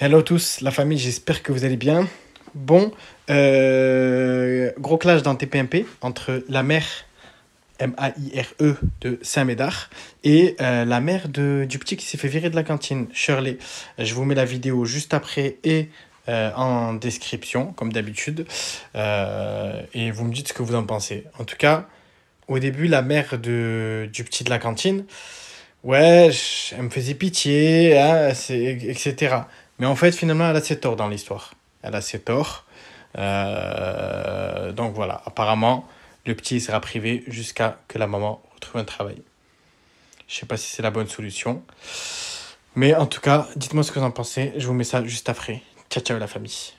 Hello tous, la famille, j'espère que vous allez bien. Bon, euh, gros clash dans TPMP entre la mère M-A-I-R-E de Saint-Médard et euh, la mère de, du petit qui s'est fait virer de la cantine, Shirley. Je vous mets la vidéo juste après et euh, en description, comme d'habitude. et vous me dites ce que vous en pensez. En tout cas, au début, la mère de, du petit de la cantine, ouais, elle me faisait pitié, hein, etc. Mais en fait, finalement, elle a ses torts dans l'histoire. Elle a ses torts. Euh, donc voilà, apparemment, le petit sera privé jusqu'à que la maman retrouve un travail. Je sais pas si c'est la bonne solution. Mais en tout cas, dites-moi ce que vous en pensez. Je vous mets ça juste après. Ciao, ciao la famille.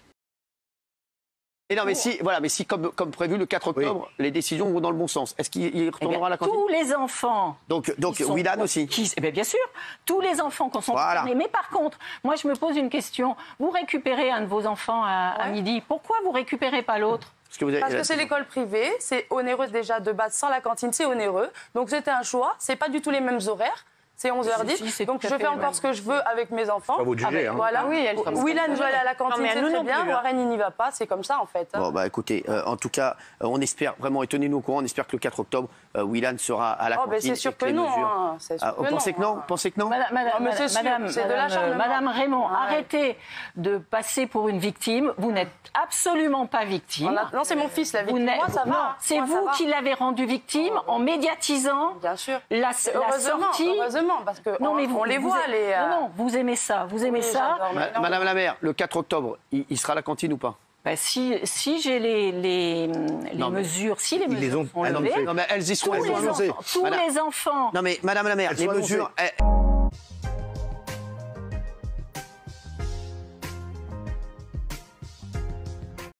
Et non, mais si, voilà, mais si comme, comme prévu, le 4 octobre, les décisions vont dans le bon sens, est-ce qu'il eh retournera à la cantine Tous les enfants. Donc, donc aussi. Qui, eh bien, sûr, tous les enfants qu'on sont Mais par contre, moi, je me pose une question. Vous récupérez un de vos enfants à, midi. Pourquoi vous récupérez pas l'autre que vous Parce que, c'est l'école privée, c'est onéreux déjà de base sans la cantine, c'est onéreux. Donc c'était un choix, c'est pas du tout les mêmes horaires c'est 11h10. donc je fais encore ce que je veux avec mes enfants. Hein. Voilà. Oui, Willan aller à la cantine, c'est très bien. Hein. Warren, il n'y va pas. C'est comme ça, en fait. Bon, bah écoutez, euh, en tout cas, euh, on espère vraiment, et tenez-nous au courant, on espère que le 4 octobre, euh, Willan sera à la oh, ben, cantine. c'est sûr que non. Hein. Ah, pensez que non Pensez que non Madame Raymond, arrêtez de passer pour une victime. Vous n'êtes absolument pas victime. Non, c'est mon fils, la victime. Moi, ça va. C'est vous qui l'avez rendu victime en médiatisant la sortie parce que non, on, mais vous, les voit. Aimez, les, euh, non, non, vous aimez ça, vous aimez ça. Madame la maire, le 4 octobre, il, sera à la cantine ou pas bah, si, si j'ai les, les, mesures, si les mesures sont ah levées, non, mais elles y sont, tous les, enfants, les enfants. Non mais Madame la maire, les mesures.